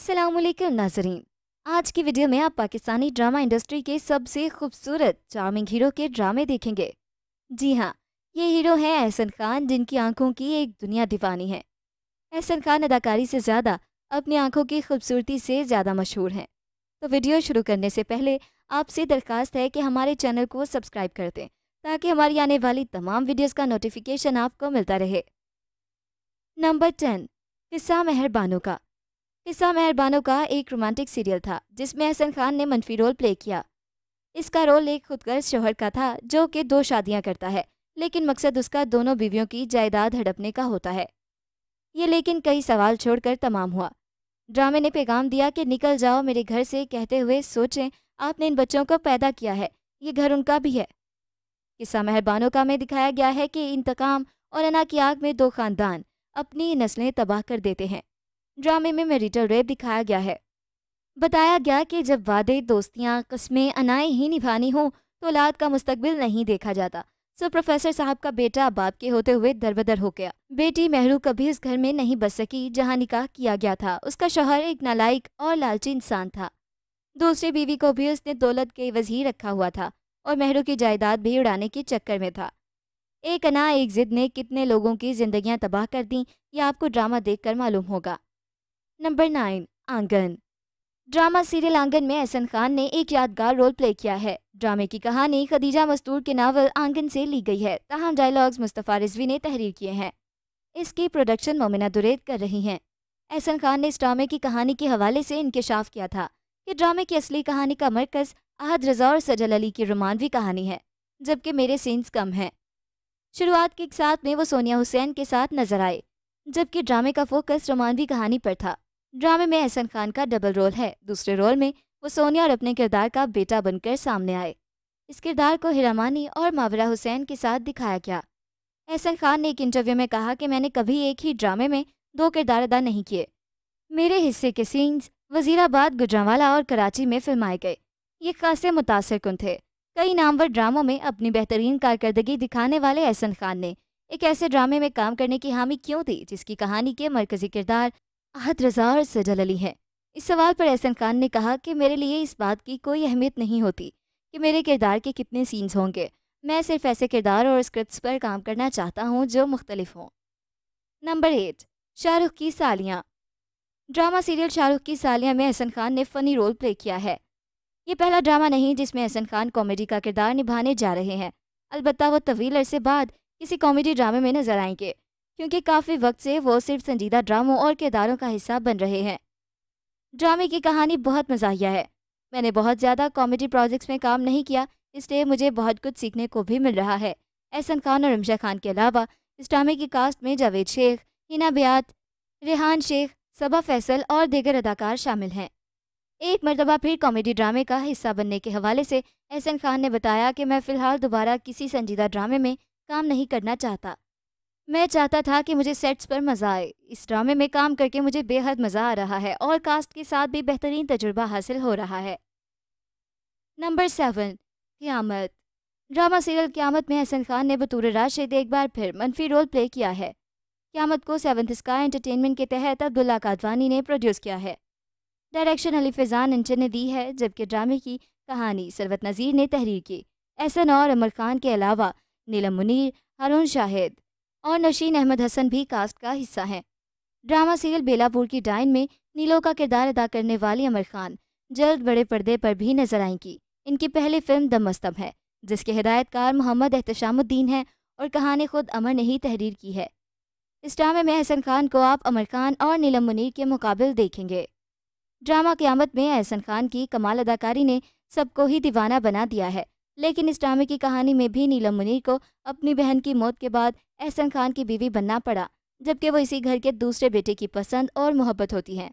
अस्सलाम वालेकुम नाजरीन आज की वीडियो में आप पाकिस्तानी ड्रामा इंडस्ट्री के सबसे खूबसूरत चार्मिंग हीरो के ड्रामे देखेंगे जी हाँ ये हीरो हैं एहसन खान जिनकी आंखों की एक दुनिया दीवानी है एहसन खान अदाकारी से ज़्यादा अपनी आंखों की खूबसूरती से ज़्यादा मशहूर हैं तो वीडियो शुरू करने से पहले आपसे दरख्वास्त है कि हमारे चैनल को सब्सक्राइब कर दें ताकि हमारी आने वाली तमाम वीडियोज़ का नोटिफिकेशन आपको मिलता रहे नंबर टेन किस्सा मेहरबानों का किस्सा मेहरबानों का एक रोमांटिक सीरियल था जिसमें अहसन खान ने मनफी रोल प्ले किया इसका रोल एक खुदगर्ज शोहर का था जो कि दो शादियां करता है लेकिन मकसद उसका दोनों बीवियों की जायदाद हड़पने का होता है ये लेकिन कई सवाल छोड़कर तमाम हुआ ड्रामे ने पैगाम दिया कि निकल जाओ मेरे घर से कहते हुए सोचें आपने इन बच्चों को पैदा किया है ये घर उनका भी है किस्सा मेहरबानों का में दिखाया गया है कि इंतकाम और अना की आग में दो खानदान अपनी नस्लें तबाह कर देते हैं ड्रामे में मेरिटल रेप दिखाया गया है बताया गया कि जब वादे दोस्तियाँ कस्में अनाए ही निभानी हो तो औलाद का मुस्तबिल नहीं देखा जाता सो प्रोफेसर साहब का बेटा बाप के होते हुए दरबदर हो गया बेटी मेहरू कभी उस घर में नहीं बस सकी जहाँ निकाह किया गया था उसका शोहर एक नालायक और लालची इंसान था दूसरी बीवी को भी उसने दौलत के वजीर रखा हुआ था और महरू की जायदाद भी उड़ाने के चक्कर में था एक अना एक जिद ने कितने लोगों की जिंदगियां तबाह कर दी यह आपको ड्रामा देखकर मालूम होगा number nine Aangan drama serial Aangan में एहसन खान ने एक यादगार रोल प्ले किया है ड्रामे की कहानी खदीजा मस्तूर के नावल आंगन से ली गई है तहम डायलॉग्स मुस्तफ़ा रिजवी ने तहरीर किए हैं इसकी प्रोडक्शन मोमिना दुरेद कर रही हैं एहसन खान ने इस ड्रामे की कहानी के हवाले से इंकशाफ किया था कि ड्रामे की असली कहानी का मरकज़ अहद रजा और सजल अली की रोमानवी कहानी है जबकि मेरे सीन्स कम हैं शुरुआत के साथ में वो सोनिया हुसैन के साथ नजर आए जबकि ड्रामे का फोकस रोमानवी कहानी पर था ड्रामे में एहसन खान का डबल रोल है दूसरे रोल में वो सोनिया और अपने किरदार का बेटा बनकर सामने आए इस किरदार को हिरामानी और मावरा हुसैन के साथ दिखाया गया एहसन खान ने एक इंटरव्यू में कहा कि मैंने कभी एक ही ड्रामे में दो किरदार अदा नहीं किए मेरे हिस्से के सीन्स वजीराबाद गुजरावाला और कराची में फिल्माए गए ये खासे मुतासर कन थे कई नामवर ड्रामों में अपनी बेहतरीन कारकर्दगी दिखाने वाले एहसन खान ने एक ऐसे ड्रामे में काम करने की हामी क्यों दी जिसकी कहानी के मरकजी किरदार हतरजार से सजल अली हैं इस सवाल पर एहसन खान ने कहा कि मेरे लिए इस बात की कोई अहमियत नहीं होती कि मेरे किरदार के कितने सीन्स होंगे मैं सिर्फ ऐसे किरदार और स्क्रिप्ट्स पर काम करना चाहता हूँ जो मुख्तलिफ हों नंबर एट शाहरुख की सालियाँ ड्रामा सीरियल शाहरुख की सालियाँ में एहसन खान ने फ़नी रोल प्ले किया है ये पहला ड्रामा नहीं जिसमें एहसन खान कॉमेडी का किरदार निभाने जा रहे हैं अलबत्त वो तवील अरसे बाद किसी कॉमेडी ड्रामे में नजर आएंगे क्योंकि काफ़ी वक्त से वो सिर्फ संजीदा ड्रामों और किरदारों का हिस्सा बन रहे हैं ड्रामे की कहानी बहुत मजाहिया है मैंने बहुत ज़्यादा कॉमेडी प्रोजेक्ट्स में काम नहीं किया इसलिए मुझे बहुत कुछ सीखने को भी मिल रहा है एहसन खान और रमशा खान के अलावा इस ड्रामे की कास्ट में जावेद शेख हिना ब्यात रेहान शेख सबा फैसल और दीगर अदाकार शामिल हैं एक मरतबा फिर कॉमेडी ड्रामे का हिस्सा बनने के हवाले से एहसन खान ने बताया कि मैं फ़िलहाल दोबारा किसी संजीदा ड्रामे में काम नहीं करना चाहता मैं चाहता था कि मुझे सेट्स पर मज़ा आए इस ड्रामे में काम करके मुझे बेहद मज़ा आ रहा है और कास्ट के साथ भी बेहतरीन तजुर्बा हासिल हो रहा है number seven Qayamat drama serial Qayamat में हसन खान ने बतूर राशिद एक बार फिर मनफी रोल प्ले किया है क़्यामत को सेवंथ स्काई एंटरटेनमेंट के तहत अब्दुल्ला कादवानी ने प्रोड्यूस किया है डायरेक्शन अली फिजान इंटर ने दी है जबकि ड्रामे की कहानी सरवत नज़ीर ने तहरीर की एहसन और अमर खान के अलावा नीलम मुनीर हारून शाहिद और नशीन अहमद हसन भी कास्ट का हिस्सा हैं ड्रामा सीरियल बेलापुर की डाइन में नीलो का किरदार अदा करने वाली अमर खान जल्द बड़े पर्दे पर भी नजर आएंगी इनकी पहली फिल्म द है जिसके हिदायतकार मोहम्मद एहतशामुद्दीन है और कहानी खुद अमर ने ही तहरीर की है इस ड्रामे में एहसन खान को आप अमर खान और नीलम मुनीर के मुकाबले देखेंगे ड्रामा क्यामत में एहसन खान की कमाल अदाकारी ने सबको ही दीवाना बना दिया है लेकिन इस ड्रामे की कहानी में भी नीलम मुनीर को अपनी बहन की मौत के बाद एहसन खान की बीवी बनना पड़ा जबकि वो इसी घर के दूसरे बेटे की पसंद और मोहब्बत होती है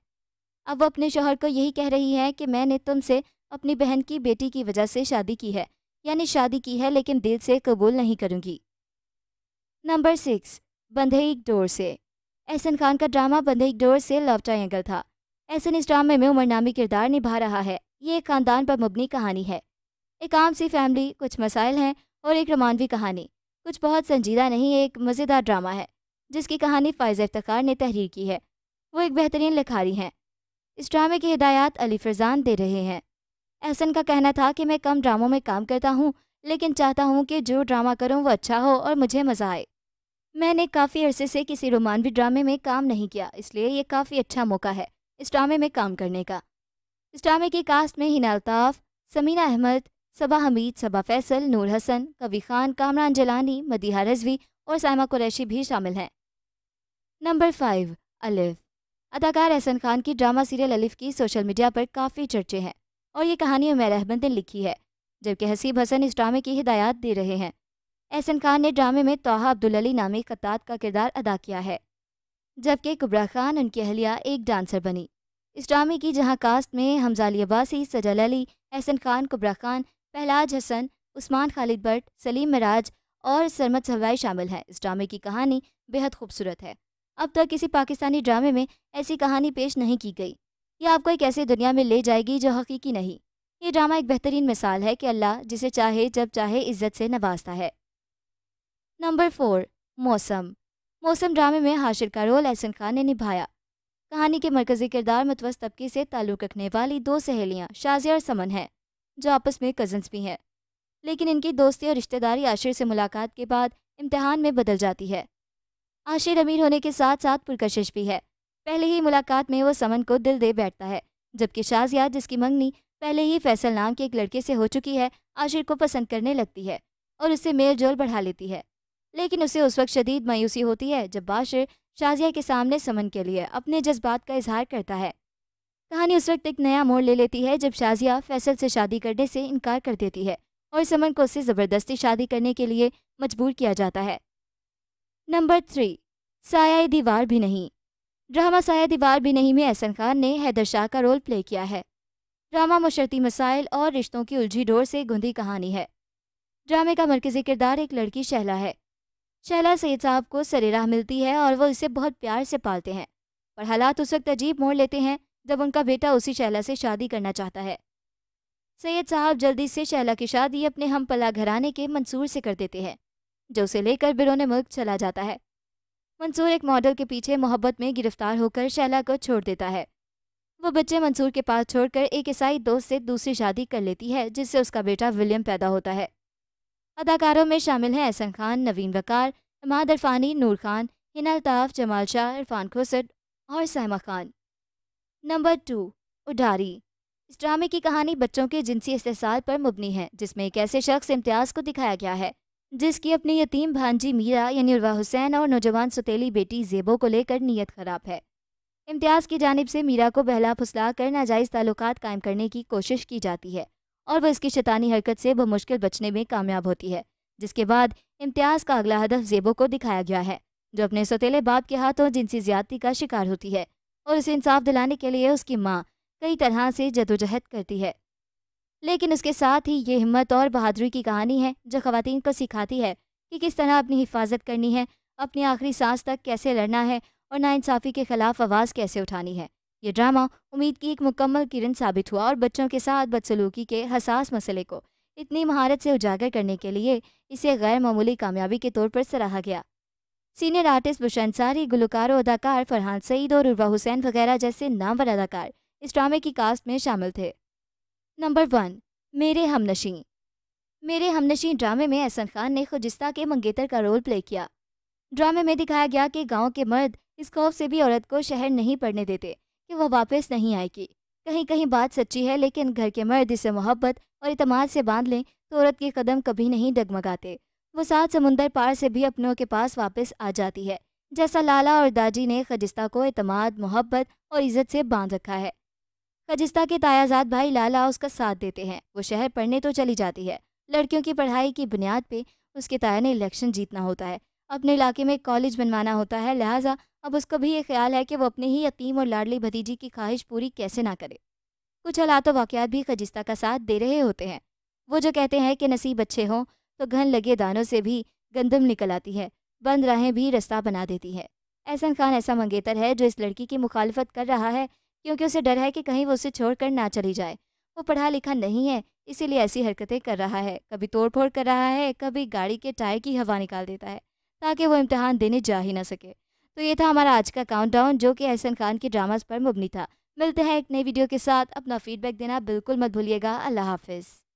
अब वो अपने शोहर को यही कह रही है कि मैंने तुमसे अपनी बहन की बेटी की वजह से शादी की है यानी शादी की है लेकिन दिल से कबूल नहीं करूँगी नंबर सिक्स एक डोर से एहसन खान का ड्रामा एक डोर से लव ट्राइंगल था एहसन इस ड्रामे में उमर नामी किरदार निभा रहा है ये एक खानदान पर मबनी कहानी है एक आम सी फैमिली कुछ मसाइल हैं और एक रोमानवी कहानी कुछ बहुत संजीदा नहीं एक मज़ेदार ड्रामा है जिसकी कहानी फ़ायज़ इफ्तार ने तहरीर की है वो एक बेहतरीन लिखारी हैं इस ड्रामे की हिदायत अली फरजान दे रहे हैं एहसन का कहना था कि मैं कम ड्रामों में काम करता हूँ लेकिन चाहता हूँ कि जो ड्रामा करूँ वो अच्छा हो और मुझे मज़ा आए मैंने काफ़ी अरसे से किसी रोमानवी ड्रामे में काम नहीं किया इसलिए ये काफ़ी अच्छा मौका है इस ड्रामे में काम करने का इस ड्रामे की कास्ट में हिना अल्ताफ़ समीना अहमद सबा हमीद सबा फैसल नूर हसन कवी खान कामरान जलानी मदीहा रजवी और सामा कुरैशी भी शामिल हैं नंबर फाइव अलिफ अदाकार एहसन खान की ड्रामा सीरियल अलिफ की सोशल मीडिया पर काफ़ी चर्चे हैं और ये कहानी उमेर अहमद ने लिखी है जबकि हसीब हसन इस ड्रामे की हिदायत दे रहे हैं एहसन खान ने ड्रामे में तोहा अब्दुल अली नामी कतात का किरदार अदा किया है जबकि कुबरा खान उनकी अहलिया एक डांसर बनी इस ड्रामे की जहां कास्ट में हमजाली अब्बासी सजल अली एहसन खान कुबरा खान पहलाज हसन उस्मान खालिद भट्ट सलीम मराज और सरमद सवाई शामिल हैं इस ड्रामे की कहानी बेहद खूबसूरत है अब तक किसी पाकिस्तानी ड्रामे में ऐसी कहानी पेश नहीं की गई यह आपको एक ऐसी दुनिया में ले जाएगी जो हकीकी नहीं ये ड्रामा एक बेहतरीन मिसाल है कि अल्लाह जिसे चाहे जब चाहे इज्जत से नवाजता है नंबर फोर मौसम मौसम ड्रामे में हाशिर का रोल एहसन खान ने निभाया कहानी के मरकजी किरदार मतवस तबके से ताल्लुक़ रखने वाली दो सहेलियाँ शाजिया और समन हैं जो आपस में कज़न्स भी हैं लेकिन इनकी दोस्ती और रिश्तेदारी आशिर से मुलाकात के बाद इम्तहान में बदल जाती है आशिर अमीर होने के साथ साथ पुरकशिश भी है पहले ही मुलाकात में वो समन को दिल दे बैठता है जबकि शाजिया जिसकी मंगनी पहले ही फैसल नाम के एक लड़के से हो चुकी है आशिर को पसंद करने लगती है और उससे मेल जोल बढ़ा लेती है लेकिन उसे उस वक्त शदीद मायूसी होती है जब बाशिर शाजिया के सामने समन के लिए अपने जज्बात का इजहार करता है कहानी उस वक्त एक नया मोड़ ले लेती है जब शाजिया फैसल से शादी करने से इनकार कर देती है और समन को उससे ज़बरदस्ती शादी करने के लिए मजबूर किया जाता है नंबर थ्री साया दीवार भी नहीं ड्रामा साया दीवार भी नहीं में एहसन खान ने हैदर शाह का रोल प्ले किया है ड्रामा मशरती मसाइल और रिश्तों की उलझी डोर से गुंदी कहानी है ड्रामे का मरकज़ी किरदार एक लड़की शहला है शहला सैद साहब को सरेराह मिलती है और वह इसे बहुत प्यार से पालते हैं पर हालात उस वक्त अजीब मोड़ लेते हैं जब उनका बेटा उसी शहला से शादी करना चाहता है सैयद साहब जल्दी से शहला की शादी अपने हम पला घराने के मंसूर से कर देते हैं जो उसे लेकर बिरोने मुल्क चला जाता है मंसूर एक मॉडल के पीछे मोहब्बत में गिरफ्तार होकर शहला को छोड़ देता है वो बच्चे मंसूर के पास छोड़कर एक ईसाई दोस्त से दूसरी शादी कर लेती है जिससे उसका बेटा विलियम पैदा होता है अदाकारों में शामिल हैं एहसन खान नवीन वकार इमाद अरफानी नूर खान हिना अल्ताफ़ जमाल शाह इरफान खुसट और सहमा खान नंबर टू उडारी इस ड्रामे की कहानी बच्चों के जिनसी इस्तेसाल पर मुबनी है जिसमें एक ऐसे शख्स इम्तियाज़ को दिखाया गया है जिसकी अपनी यतीम भांजी मीरा यानी उर्वा हुसैन और नौजवान सुतीली बेटी जेबो को लेकर नीयत ख़राब है इम्तियाज़ की जानब से मीरा को बहला फुसला कर नाजायज़ ताल्लुक कायम करने की कोशिश की जाती है और वह इसकी शैतानी हरकत से बमुश्किल बचने में कामयाब होती है जिसके बाद इम्तियाज़ का अगला हदफ जेबो को दिखाया गया है जो अपने सौतेले बाप के हाथों जिनसी ज्यादती का शिकार होती है और उसे इंसाफ दिलाने के लिए उसकी माँ कई तरह से जदोजहद करती है लेकिन उसके साथ ही ये हिम्मत और बहादुरी की कहानी है जो खुतिन को सिखाती है कि किस तरह अपनी हिफाजत करनी है अपनी आखिरी सांस तक कैसे लड़ना है और नाइंसाफ़ी के ख़िलाफ़ आवाज़ कैसे उठानी है ये ड्रामा उम्मीद की एक मुकम्मल किरण साबित हुआ और बच्चों के साथ बदसलूकी के हसास मसले को इतनी महारत से उजागर करने के लिए इसे गैर मामूली कामयाबी के तौर पर सराहा गया सीनियर आर्टिस्ट बुश अंसारी गुलकारों अदाकार फरहान सईद और उर्वा हुसैन वगैरह जैसे नामवर अदाकार इस ड्रामे की कास्ट में शामिल थे नंबर वन मेरे हमनशी मेरे हमनशी ड्रामे में एहसन खान ने खुजिस्ता के मंगेतर का रोल प्ले किया ड्रामे में दिखाया गया कि गांव के मर्द इस खौफ से भी औरत को शहर नहीं पढ़ने देते कि वह वापस नहीं आएगी कहीं कहीं बात सच्ची है लेकिन घर के मर्द इसे मोहब्बत और इतमाद से बांध लें तो औरत के कदम कभी नहीं डगमगाते वो सात समुंदर पार से भी अपनों के पास वापस आ जाती है जैसा लाला और दाजी ने खजिस्ता को अतमाद मोहब्बत और इज्जत से बांध रखा है खजिस्ता के तायाजाद भाई लाला उसका साथ देते हैं वो शहर पढ़ने तो चली जाती है लड़कियों की पढ़ाई की बुनियाद पे उसके ताया ने इलेक्शन जीतना होता है अपने इलाके में कॉलेज बनवाना होता है लिहाजा अब उसको भी ये ख्याल है कि वो अपने ही यतीम और लाडली भतीजी की ख्वाहिश पूरी कैसे ना करे कुछ हालात वाक़ वाक़ात भी खजिस्ता का साथ दे रहे होते हैं वो जो कहते हैं कि नसीब अच्छे हों तो घन लगे दानों से भी गंदम निकल आती है बंद राहें भी रास्ता बना देती है एहसन खान ऐसा मंगेतर है जो इस लड़की की मुखालफत कर रहा है क्योंकि उसे डर है कि कहीं वो उसे छोड़कर ना चली जाए वो पढ़ा लिखा नहीं है इसीलिए ऐसी हरकतें कर रहा है कभी तोड़ फोड़ कर रहा है कभी गाड़ी के टायर की हवा निकाल देता है ताकि वो इम्तहान देने जा ही ना सके तो ये था हमारा आज का काउंटडाउन जो कि एहसन खान के ड्रामाज पर मुबनी था मिलते हैं एक नई वीडियो के साथ अपना फीडबैक देना बिल्कुल मत भूलिएगा अल्लाह हाफिज़